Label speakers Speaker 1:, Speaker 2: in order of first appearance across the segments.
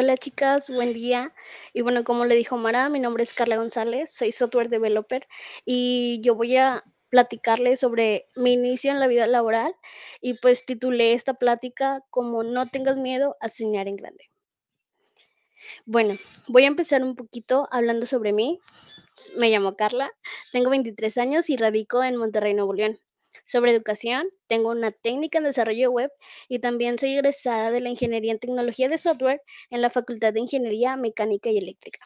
Speaker 1: Hola chicas, buen día. Y bueno, como le dijo Mara, mi nombre es Carla González, soy software developer y yo voy a platicarles sobre mi inicio en la vida laboral y pues titulé esta plática como No tengas miedo a soñar en grande. Bueno, voy a empezar un poquito hablando sobre mí. Me llamo Carla, tengo 23 años y radico en Monterrey, Nuevo León sobre educación, tengo una técnica en desarrollo web y también soy egresada de la Ingeniería en Tecnología de Software en la Facultad de Ingeniería Mecánica y Eléctrica.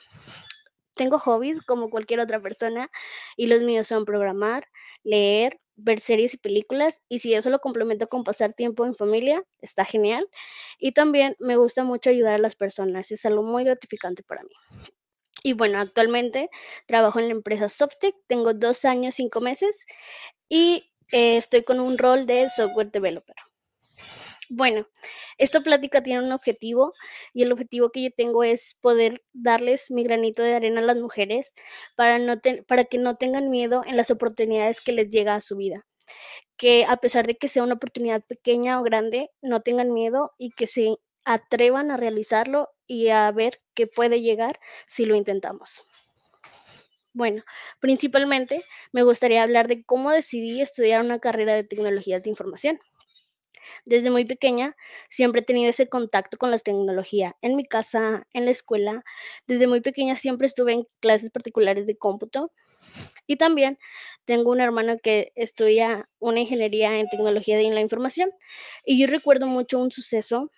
Speaker 1: Tengo hobbies como cualquier otra persona y los míos son programar, leer, ver series y películas y si eso lo complemento con pasar tiempo en familia, está genial. Y también me gusta mucho ayudar a las personas, es algo muy gratificante para mí. Y bueno, actualmente trabajo en la empresa Softec, tengo dos años, cinco meses y eh, estoy con un rol de software developer. Bueno, esta plática tiene un objetivo y el objetivo que yo tengo es poder darles mi granito de arena a las mujeres para, no para que no tengan miedo en las oportunidades que les llega a su vida. Que a pesar de que sea una oportunidad pequeña o grande, no tengan miedo y que se atrevan a realizarlo y a ver qué puede llegar si lo intentamos. Bueno, principalmente me gustaría hablar de cómo decidí estudiar una carrera de tecnologías de información. Desde muy pequeña siempre he tenido ese contacto con las tecnologías. en mi casa, en la escuela. Desde muy pequeña siempre estuve en clases particulares de cómputo y también tengo un hermano que estudia una ingeniería en tecnología de la información y yo recuerdo mucho un suceso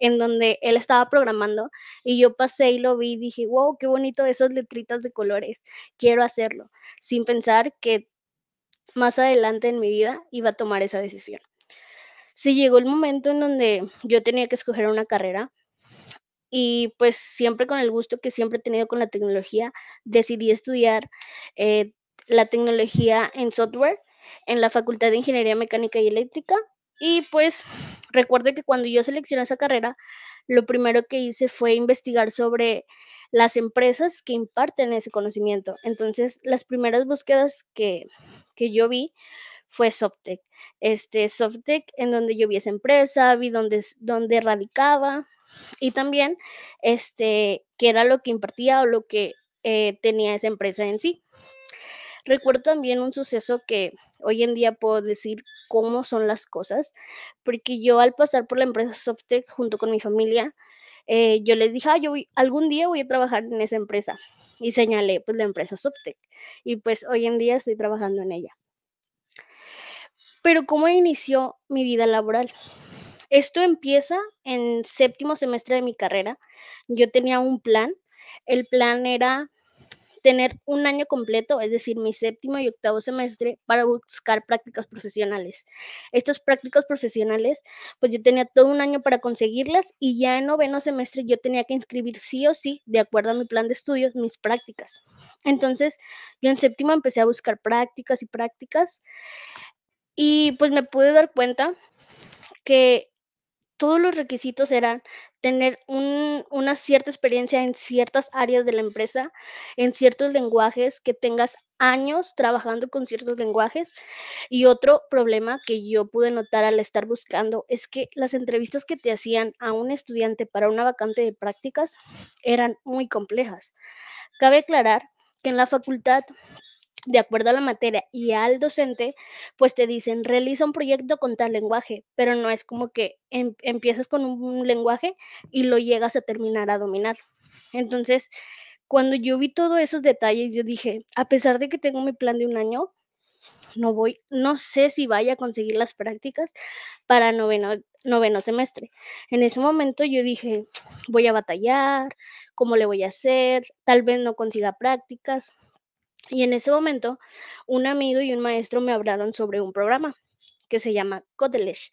Speaker 1: en donde él estaba programando y yo pasé y lo vi y dije, wow, qué bonito esas letritas de colores, quiero hacerlo, sin pensar que más adelante en mi vida iba a tomar esa decisión. Si llegó el momento en donde yo tenía que escoger una carrera y pues siempre con el gusto que siempre he tenido con la tecnología, decidí estudiar eh, la tecnología en software en la Facultad de Ingeniería Mecánica y Eléctrica y pues recuerdo que cuando yo seleccioné esa carrera, lo primero que hice fue investigar sobre las empresas que imparten ese conocimiento. Entonces, las primeras búsquedas que, yo vi fue SoftTech. Este en donde yo vi esa empresa, vi dónde, radicaba y también este qué era lo que impartía o lo que eh, tenía esa empresa en sí. Recuerdo también un suceso que hoy en día puedo decir cómo son las cosas, porque yo al pasar por la empresa Softec junto con mi familia, eh, yo les dije, ah, yo algún día voy a trabajar en esa empresa. Y señalé pues la empresa Softec. Y pues hoy en día estoy trabajando en ella. Pero ¿cómo inició mi vida laboral? Esto empieza en séptimo semestre de mi carrera. Yo tenía un plan. El plan era tener un año completo, es decir, mi séptimo y octavo semestre, para buscar prácticas profesionales. Estas prácticas profesionales, pues yo tenía todo un año para conseguirlas y ya en noveno semestre yo tenía que inscribir sí o sí, de acuerdo a mi plan de estudios, mis prácticas. Entonces, yo en séptimo empecé a buscar prácticas y prácticas y pues me pude dar cuenta que todos los requisitos eran tener una cierta experiencia en ciertas áreas de la empresa, en ciertos lenguajes, que tengas años trabajando con ciertos lenguajes. Y otro problema que yo pude notar al estar buscando es que las entrevistas que te hacían a un estudiante para una vacante de prácticas eran muy complejas. Cabe aclarar que en la facultad de acuerdo a la materia y al docente, pues te dicen, realiza un proyecto con tal lenguaje, pero no es como que em, empiezas con un lenguaje y lo llegas a terminar a dominar. Entonces, cuando yo vi todos esos detalles, yo dije, a pesar de que tengo mi plan de un año, no voy, no sé si vaya a conseguir las prácticas para noveno, noveno semestre. En ese momento yo dije, voy a batallar, cómo le voy a hacer, tal vez no consiga prácticas, y en ese momento, un amigo y un maestro me hablaron sobre un programa que se llama Codelish.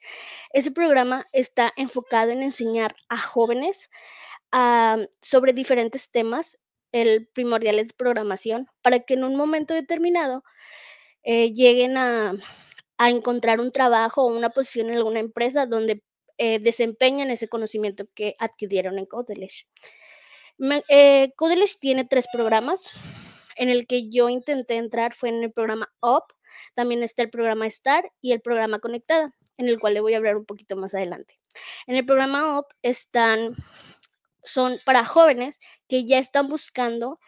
Speaker 1: Ese programa está enfocado en enseñar a jóvenes ah, sobre diferentes temas. El primordial es programación, para que en un momento determinado eh, lleguen a, encontrar un trabajo o una posición en alguna empresa donde eh, desempeñen ese conocimiento que adquirieron en Codelish. Eh, tiene tres programas en el que yo intenté entrar fue en el programa op también está el programa Star y el programa Conectada, en el cual le voy a hablar un poquito más adelante. En el programa op están, son para jóvenes que ya están buscando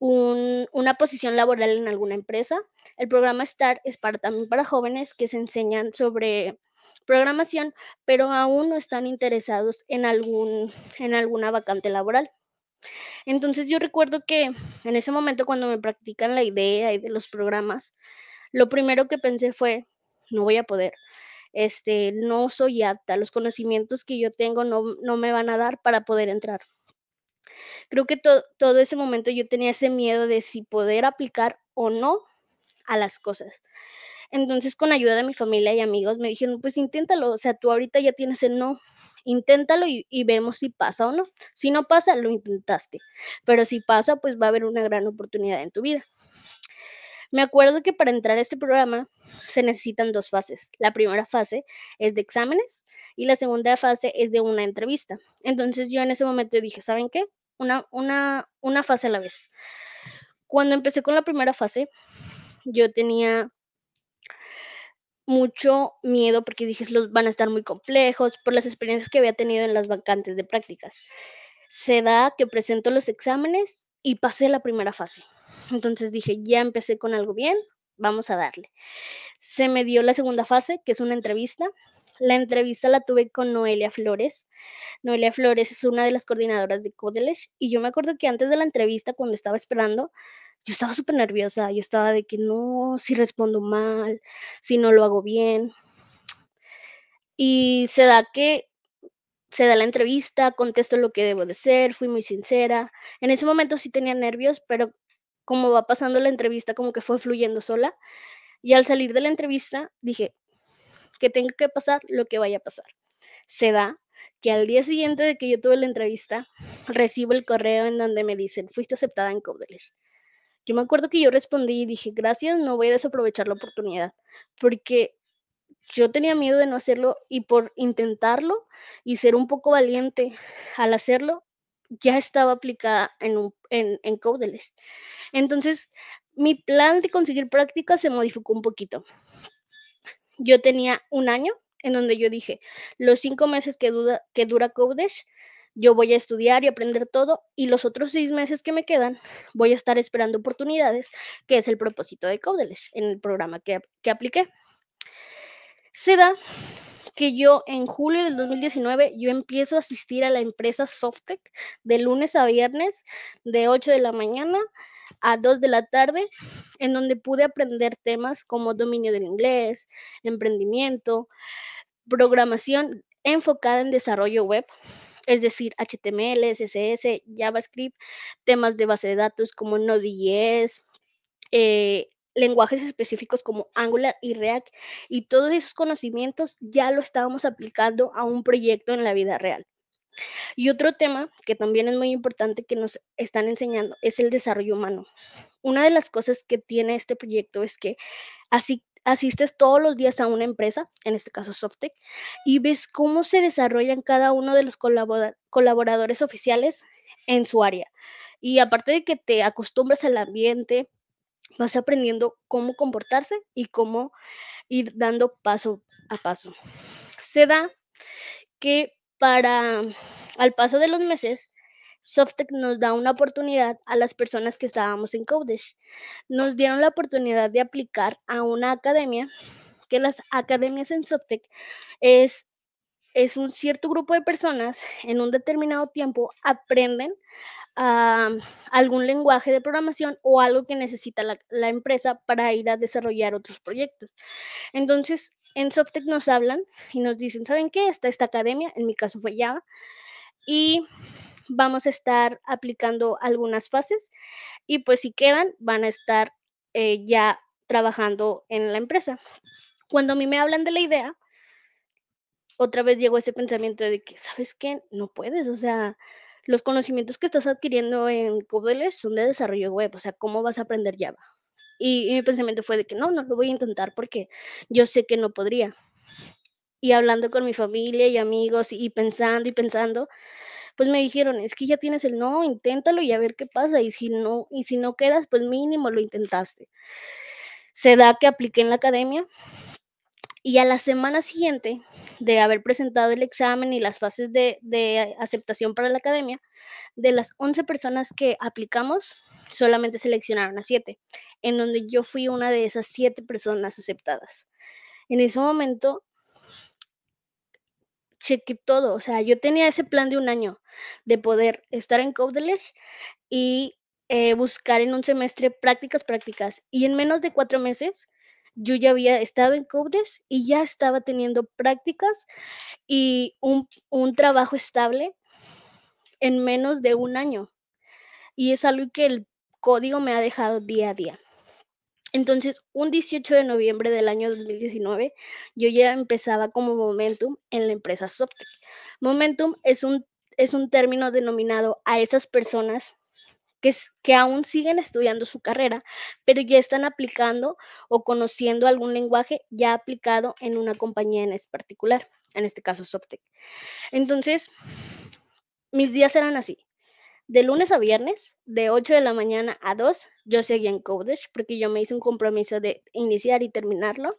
Speaker 1: una posición laboral en alguna empresa. El programa STAR es para, también para jóvenes que se enseñan sobre programación, pero aún no están interesados en, algún, en alguna vacante laboral. Entonces yo recuerdo que en ese momento cuando me practican la idea y de los programas, lo primero que pensé fue, no voy a poder, este, no soy apta, los conocimientos que yo tengo no, me van a dar para poder entrar. Creo que todo ese momento yo tenía ese miedo de si poder aplicar o no a las cosas. Entonces, con ayuda de mi familia y amigos, me dijeron, pues inténtalo, o sea, tú ahorita ya tienes el no, inténtalo y, vemos si pasa o no. Si no pasa, lo intentaste, pero si pasa, pues va a haber una gran oportunidad en tu vida. Me acuerdo que para entrar a este programa se necesitan dos fases. La primera fase es de exámenes y la segunda fase es de una entrevista. Entonces yo en ese momento dije, ¿saben qué? Una, una, una fase a la vez. Cuando empecé con la primera fase, yo tenía mucho miedo porque dije, los van a estar muy complejos por las experiencias que había tenido en las vacantes de prácticas. Se da que presento los exámenes y pasé la primera fase. Entonces dije, ya empecé con algo bien, vamos a darle. Se me dio la segunda fase, que es una entrevista. La entrevista la tuve con Noelia Flores. Noelia Flores es una de las coordinadoras de Codelech y yo me acuerdo que antes de la entrevista, cuando estaba esperando, yo estaba súper nerviosa, yo estaba de que no, si respondo mal, si no lo hago bien. Y se da que se da la entrevista, contesto lo que debo de ser, fui muy sincera. En ese momento sí tenía nervios, pero como va pasando la entrevista, como que fue fluyendo sola. Y al salir de la entrevista dije que tengo que pasar lo que vaya a pasar. Se da que al día siguiente de que yo tuve la entrevista, recibo el correo en donde me dicen, fuiste aceptada en Codelish. Yo me acuerdo que yo respondí y dije, gracias, no voy a desaprovechar la oportunidad, porque yo tenía miedo de no hacerlo y por intentarlo y ser un poco valiente al hacerlo, ya estaba aplicada en, un, Entonces, mi plan de conseguir práctica se modificó un poquito. Yo tenía un año en donde yo dije, los cinco meses que, dura, que dura yo voy a estudiar y aprender todo y los otros seis meses que me quedan voy a estar esperando oportunidades, que es el propósito de CodeLess en el programa que, apliqué. Se da que yo en julio del 2019 yo empiezo a asistir a la empresa SoftTech de lunes a viernes de 8 de la mañana a 2 de la tarde, en donde pude aprender temas como dominio del inglés, emprendimiento, programación enfocada en desarrollo web, es decir, HTML, CSS, JavaScript, temas de base de datos como Node.js, eh, lenguajes específicos como Angular y React, y todos esos conocimientos ya lo estábamos aplicando a un proyecto en la vida real. Y otro tema que también es muy importante que nos están enseñando es el desarrollo humano. Una de las cosas que tiene este proyecto es que así asistes todos los días a una empresa, en este caso Softec, y ves cómo se desarrollan cada uno de los colaboradores oficiales en su área. Y aparte de que te acostumbras al ambiente, vas aprendiendo cómo comportarse y cómo ir dando paso a paso. Se da que para al paso de los meses SoftTech nos da una oportunidad a las personas que estábamos en Codesh. Nos dieron la oportunidad de aplicar a una academia, que las academias en SoftTech es, es un cierto grupo de personas en un determinado tiempo aprenden a algún lenguaje de programación o algo que necesita la, empresa para ir a desarrollar otros proyectos. Entonces, en SoftTech nos hablan y nos dicen, ¿saben qué? Está esta academia, en mi caso fue Java, y vamos a estar aplicando algunas fases y pues si quedan van a estar eh, ya trabajando en la empresa. Cuando a mí me hablan de la idea, otra vez llegó ese pensamiento de que, ¿sabes qué? No puedes, o sea, los conocimientos que estás adquiriendo en CodeLess son de desarrollo web, o sea, ¿cómo vas a aprender Java? y mi pensamiento fue de que no, no lo voy a intentar porque yo sé que no podría. Y hablando con mi familia y amigos y pensando y pensando, pues me dijeron, es que ya tienes el no, inténtalo y a ver qué pasa, y si no, y si no quedas, pues mínimo lo intentaste. Se da que apliqué en la academia y a la semana siguiente de haber presentado el examen y las fases de, de aceptación para la academia, de las 11 personas que aplicamos, solamente seleccionaron a 7, en donde yo fui una de esas 7 personas aceptadas. En ese momento chequé todo. O sea, yo tenía ese plan de un año de poder estar en Codelech y eh, buscar en un semestre prácticas, prácticas. Y en menos de cuatro meses yo ya había estado en Codelech y ya estaba teniendo prácticas y un, un trabajo estable en menos de un año. Y es algo que el código me ha dejado día a día. Entonces, un 18 de noviembre del año 2019, yo ya empezaba como Momentum en la empresa SoftTech. Momentum es un, es un término denominado a esas personas que, que aún siguen estudiando su carrera, pero ya están aplicando o conociendo algún lenguaje ya aplicado en una compañía en particular, en este caso SoftTech. Entonces, mis días eran así de lunes a viernes, de 8 de la mañana a 2, yo seguía en Codesh porque yo me hice un compromiso de iniciar y terminarlo.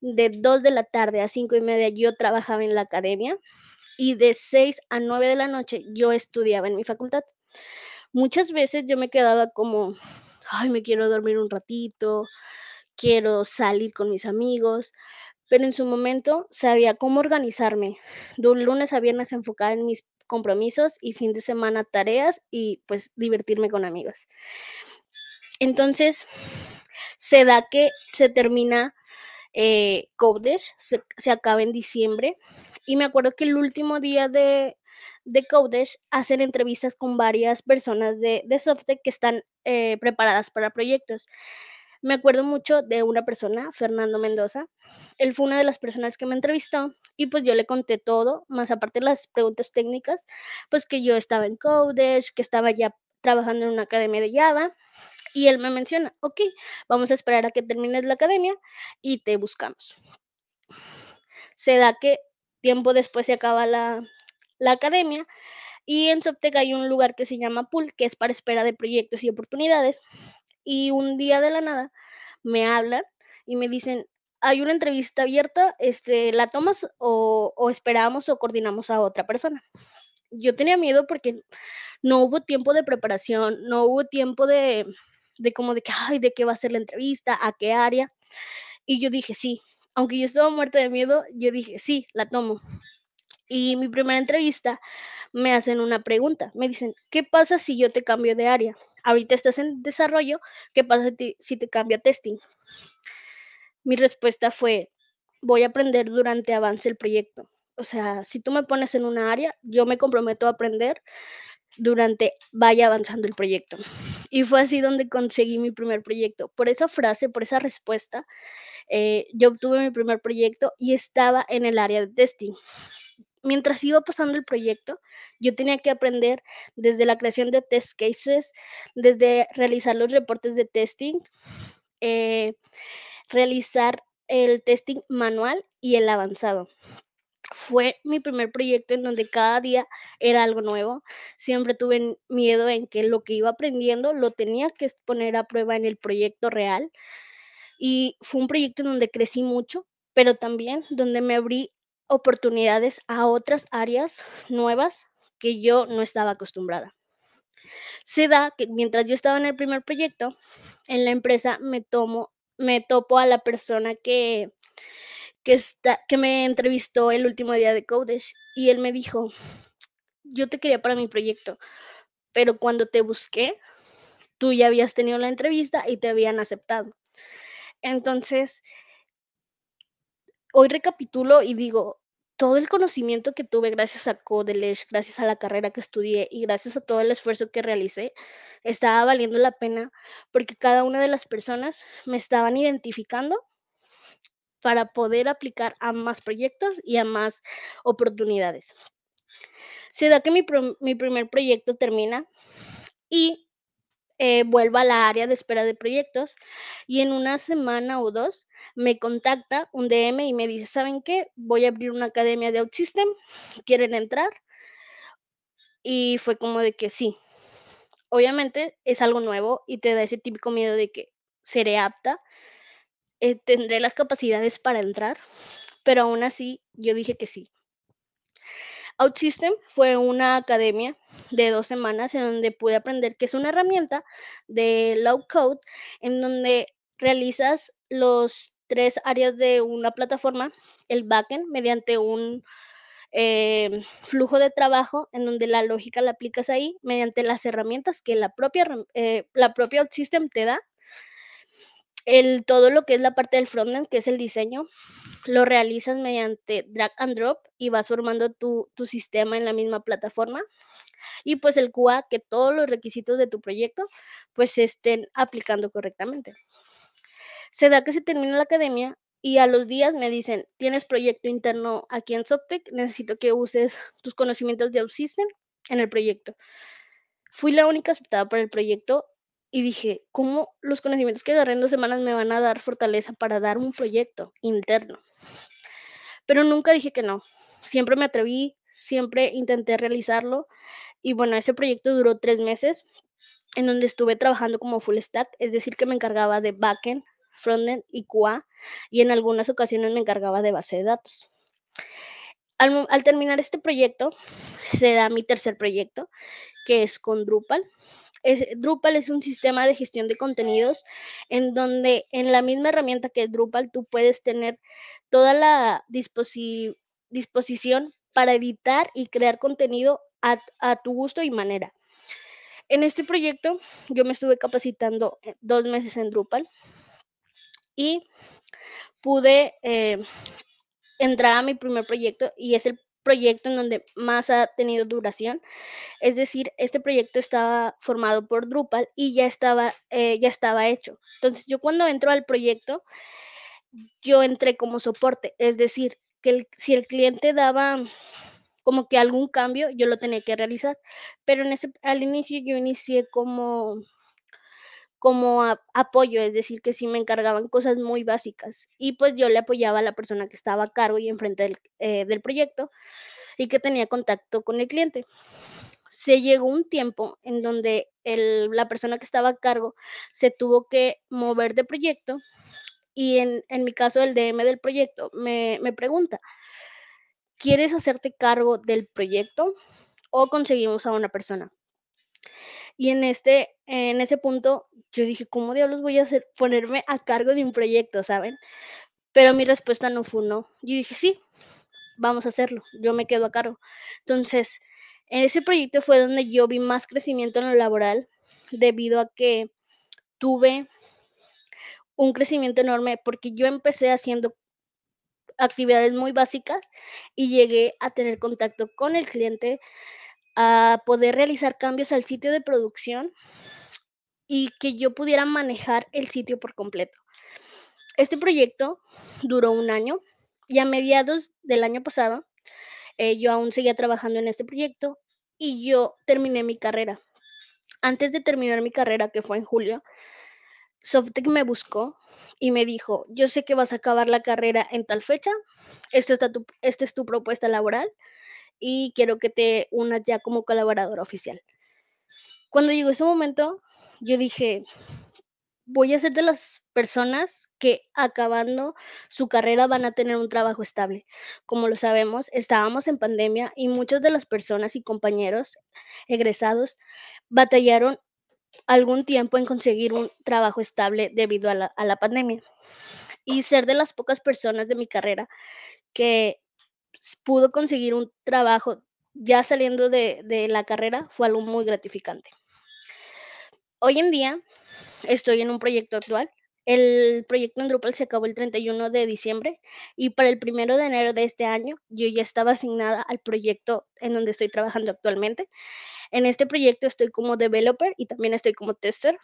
Speaker 1: De 2 de la tarde a 5 y media yo trabajaba en la academia y de 6 a 9 de la noche yo estudiaba en mi facultad. Muchas veces yo me quedaba como, ay, me quiero dormir un ratito, quiero salir con mis amigos, pero en su momento sabía cómo organizarme, de lunes a viernes enfocada en mis compromisos y fin de semana tareas y pues divertirme con amigos. Entonces, se da que se termina eh, se, acaba en diciembre y me acuerdo que el último día de, de Codesh hacen entrevistas con varias personas de, de que están eh, preparadas para proyectos. Me acuerdo mucho de una persona, Fernando Mendoza. Él fue una de las personas que me entrevistó y pues yo le conté todo, más aparte las preguntas técnicas, pues que yo estaba en Codesh, que estaba ya trabajando en una academia de Java y él me menciona, ok, vamos a esperar a que termines la academia y te buscamos. Se da que tiempo después se acaba la, academia y en Sopteca hay un lugar que se llama Pool, que es para espera de proyectos y oportunidades. Y un día de la nada me hablan y me dicen, hay una entrevista abierta, este, ¿la tomas o, esperamos o coordinamos a otra persona? Yo tenía miedo porque no hubo tiempo de preparación, no hubo tiempo de, de como de que, ay, de qué va a ser la entrevista, a qué área. Y yo dije, sí, aunque yo estaba muerta de miedo, yo dije, sí, la tomo. Y mi primera entrevista me hacen una pregunta, me dicen, ¿qué pasa si yo te cambio de área? ahorita estás en desarrollo, ¿qué pasa si te cambia testing? Mi respuesta fue, voy a aprender durante avance el proyecto. O sea, si tú me pones en una área, yo me comprometo a aprender durante vaya avanzando el proyecto. Y fue así donde conseguí mi primer proyecto. Por esa frase, por esa respuesta, eh, yo obtuve mi primer proyecto y estaba en el área de testing mientras iba pasando el proyecto, yo tenía que aprender desde la creación de test cases, desde realizar los reportes de testing, eh, realizar el testing manual y el avanzado. Fue mi primer proyecto en donde cada día era algo nuevo. Siempre tuve miedo en que lo que iba aprendiendo lo tenía que poner a prueba en el proyecto real. Y fue un proyecto en donde crecí mucho, pero también donde me abrí oportunidades a otras áreas nuevas que yo no estaba acostumbrada. Se da que mientras yo estaba en el primer proyecto, en la empresa me tomo, me topo a la persona que, que, está, que me entrevistó el último día de Codesh y él me dijo, yo te quería para mi proyecto, pero cuando te busqué, tú ya habías tenido la entrevista y te habían aceptado. Entonces, hoy recapitulo y digo, todo el conocimiento que tuve gracias a Codelech, gracias a la carrera que estudié y gracias a todo el esfuerzo que realicé, estaba valiendo la pena porque cada una de las personas me estaban identificando para poder aplicar a más proyectos y a más oportunidades. Se da que mi, mi primer proyecto termina y eh, vuelvo a la área de espera de proyectos y en una semana o dos me contacta un DM y me dice, ¿saben qué? Voy a abrir una academia de OutSystem, ¿quieren entrar? Y fue como de que sí. Obviamente es algo nuevo y te da ese típico miedo de que seré apta, eh, tendré las capacidades para entrar, pero aún así yo dije que sí. OutSystem fue una academia de dos semanas en donde pude aprender que es una herramienta de low code en donde realizas los tres áreas de una plataforma, el backend mediante un eh, flujo de trabajo en donde la lógica la aplicas ahí mediante las herramientas que la propia, eh, la propia OutSystem te da el, todo lo que es la parte del frontend, que es el diseño, lo realizas mediante drag and drop y vas formando tu, sistema en la misma plataforma. Y pues el QA, que todos los requisitos de tu proyecto pues se estén aplicando correctamente. Se da que se termina la academia y a los días me dicen, tienes proyecto interno aquí en SoftTech, necesito que uses tus conocimientos de OutSystem en el proyecto. Fui la única aceptada para el proyecto y dije, ¿cómo los conocimientos que agarré en dos semanas me van a dar fortaleza para dar un proyecto interno? Pero nunca dije que no. Siempre me atreví, siempre intenté realizarlo. Y bueno, ese proyecto duró tres meses, en donde estuve trabajando como full stack, es decir, que me encargaba de backend, frontend y QA, y en algunas ocasiones me encargaba de base de datos. Al, al terminar este proyecto, se da mi tercer proyecto, que es con Drupal Drupal es un sistema de gestión de contenidos en donde en la misma herramienta que Drupal tú puedes tener toda la disposición para editar y crear contenido a, tu gusto y manera. En este proyecto yo me estuve capacitando eh, dos meses en Drupal y pude eh, entrar a mi primer proyecto y es el proyecto en donde más ha tenido duración. Es decir, este proyecto estaba formado por Drupal y ya estaba, eh, ya estaba hecho. Entonces yo cuando entro al proyecto, yo entré como soporte. Es decir, que si el cliente daba como que algún cambio, yo lo tenía que realizar. Pero en ese, al inicio yo inicié como como apoyo, es decir, que sí me encargaban cosas muy básicas y pues yo le apoyaba a la persona que estaba a cargo y enfrente del, eh, del proyecto y que tenía contacto con el cliente. Se llegó un tiempo en donde la persona que estaba a cargo se tuvo que mover de proyecto y en, mi caso el DM del proyecto me, me pregunta, ¿quieres hacerte cargo del proyecto o conseguimos a una persona? Y en este, en ese punto, yo dije, ¿cómo diablos voy a ponerme a cargo de un proyecto, saben? Pero mi respuesta no fue no. Yo dije, sí, vamos a hacerlo, yo me quedo a cargo. Entonces, en ese proyecto fue donde yo vi más crecimiento en lo laboral, debido a que tuve un crecimiento enorme, porque yo empecé haciendo actividades muy básicas y llegué a tener contacto con el cliente, a poder realizar cambios al sitio de producción y que yo pudiera manejar el sitio por completo. Este proyecto duró un año y a mediados del año pasado eh, yo aún seguía trabajando en este proyecto y yo terminé mi carrera. Antes de terminar mi carrera, que fue en julio, Softec me buscó y me dijo, yo sé que vas a acabar la carrera en tal fecha, esta es tu propuesta laboral, y quiero que te unas ya como colaboradora oficial. Cuando llegó ese momento, yo dije, voy a ser de las personas que acabando su carrera van a tener un trabajo estable. Como lo sabemos, estábamos en pandemia y muchas de las personas y compañeros egresados batallaron algún tiempo en conseguir un trabajo estable debido a la, a la pandemia. Y ser de las pocas personas de mi carrera que pudo conseguir un trabajo ya saliendo de, de la carrera fue algo muy gratificante. Hoy en día estoy en un proyecto actual el proyecto en Drupal se acabó el 31 de diciembre y para el 1 de enero de este año yo ya estaba asignada al proyecto en donde estoy trabajando actualmente. En este proyecto estoy como developer y también estoy como tester.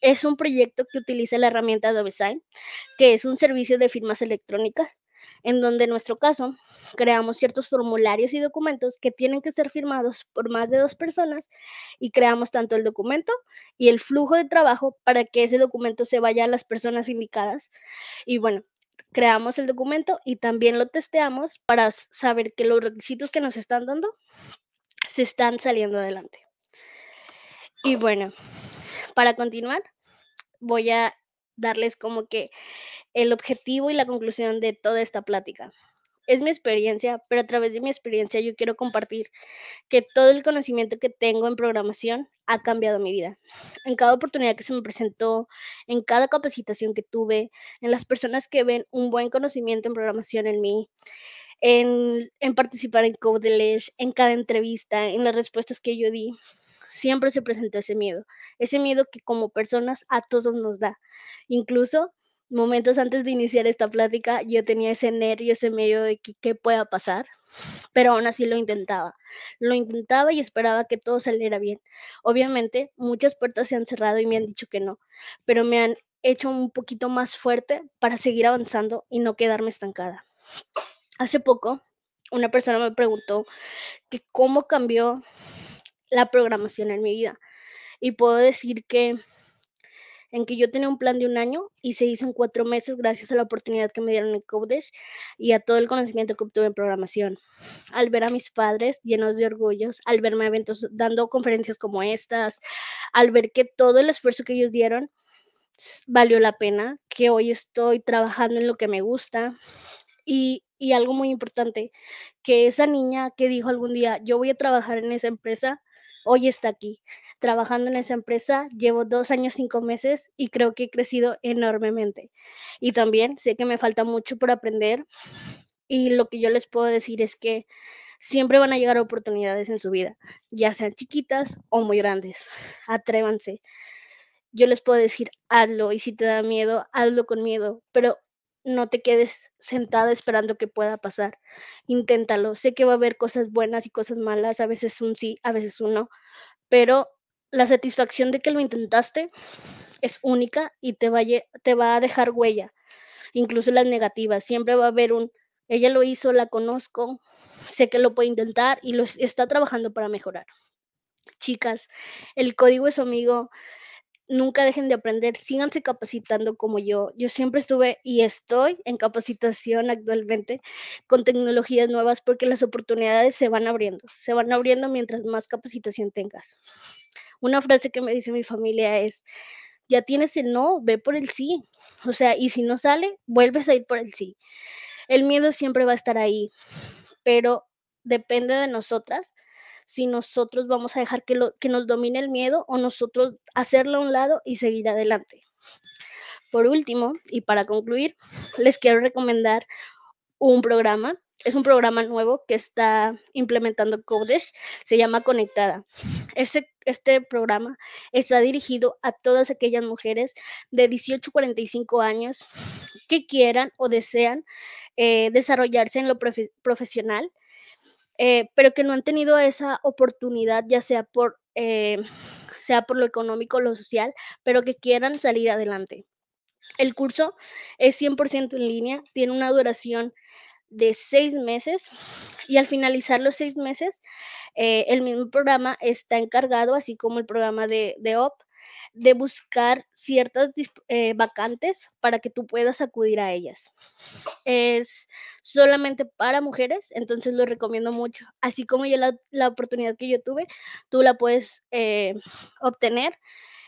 Speaker 1: Es un proyecto que utiliza la herramienta Adobe Sign, que es un servicio de firmas electrónicas en donde en nuestro caso creamos ciertos formularios y documentos que tienen que ser firmados por más de dos personas y creamos tanto el documento y el flujo de trabajo para que ese documento se vaya a las personas indicadas. Y bueno, creamos el documento y también lo testeamos para saber que los requisitos que nos están dando se están saliendo adelante. Y bueno, para continuar, voy a darles como que el objetivo y la conclusión de toda esta plática. Es mi experiencia, pero a través de mi experiencia yo quiero compartir que todo el conocimiento que tengo en programación ha cambiado mi vida. En cada oportunidad que se me presentó, en cada capacitación que tuve, en las personas que ven un buen conocimiento en programación en mí, en, en participar en CodeLess, en cada entrevista, en las respuestas que yo di, siempre se presentó ese miedo, ese miedo que como personas a todos nos da, incluso momentos antes de iniciar esta plática, yo tenía ese nervio, ese medio de que, qué pueda pasar, pero aún así lo intentaba. Lo intentaba y esperaba que todo saliera bien. Obviamente, muchas puertas se han cerrado y me han dicho que no, pero me han hecho un poquito más fuerte para seguir avanzando y no quedarme estancada. Hace poco, una persona me preguntó que cómo cambió la programación en mi vida. Y puedo decir que en que yo tenía un plan de un año y se hizo en cuatro meses gracias a la oportunidad que me dieron en Codesh y a todo el conocimiento que obtuve en programación. Al ver a mis padres llenos de orgullos, al verme a eventos dando conferencias como estas, al ver que todo el esfuerzo que ellos dieron valió la pena, que hoy estoy trabajando en lo que me gusta y, y algo muy importante, que esa niña que dijo algún día, yo voy a trabajar en esa empresa, hoy está aquí. Trabajando en esa empresa llevo dos años, cinco meses y creo que he crecido enormemente. Y también sé que me falta mucho por aprender y lo que yo les puedo decir es que siempre van a llegar oportunidades en su vida, ya sean chiquitas o muy grandes. Atrévanse. Yo les puedo decir, hazlo y si te da miedo, hazlo con miedo, pero no te quedes sentada esperando que pueda pasar. Inténtalo. Sé que va a haber cosas buenas y cosas malas, a veces un sí, a veces un no, pero la satisfacción de que lo intentaste es única y te va a, te va a dejar huella, incluso las negativas. Siempre va a haber un, ella lo hizo, la conozco, sé que lo puede intentar y lo está trabajando para mejorar. Chicas, el código es amigo, nunca dejen de aprender, síganse capacitando como yo. Yo siempre estuve y estoy en capacitación actualmente con tecnologías nuevas porque las oportunidades se van abriendo, se van abriendo mientras más capacitación tengas. Una frase que me dice mi familia es, ya tienes el no, ve por el sí. O sea, y si no sale, vuelves a ir por el sí. El miedo siempre va a estar ahí, pero depende de nosotras si nosotros vamos a dejar que, lo, que nos domine el miedo o nosotros hacerlo a un lado y seguir adelante. Por último, y para concluir, les quiero recomendar un programa. Es un programa nuevo que está implementando Codesh. Se llama Conectada. Este, este programa está dirigido a todas aquellas mujeres de 18 a 45 años que quieran o desean eh, desarrollarse en lo profesional eh, pero que no han tenido esa oportunidad, ya sea por, eh, sea por lo económico, o lo social, pero que quieran salir adelante. El curso es 100% en línea, tiene una duración de seis meses y al finalizar los seis meses, eh, el mismo programa está encargado, así como el programa de, de OP, de buscar ciertas eh, vacantes para que tú puedas acudir a ellas. Es solamente para mujeres, entonces lo recomiendo mucho. Así como yo la, oportunidad que yo tuve, tú la puedes eh, obtener.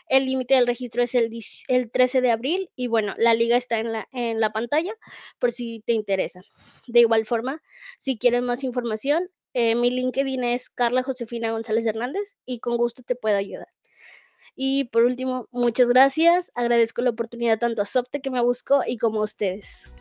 Speaker 1: El límite del registro es el, el, 13 de abril y bueno, la liga está en la, en la pantalla por si te interesa. De igual forma, si quieres más información, eh, mi LinkedIn es Carla Josefina González Hernández y con gusto te puedo ayudar. Y por último, muchas gracias. Agradezco la oportunidad tanto a Softe que me buscó y como a ustedes.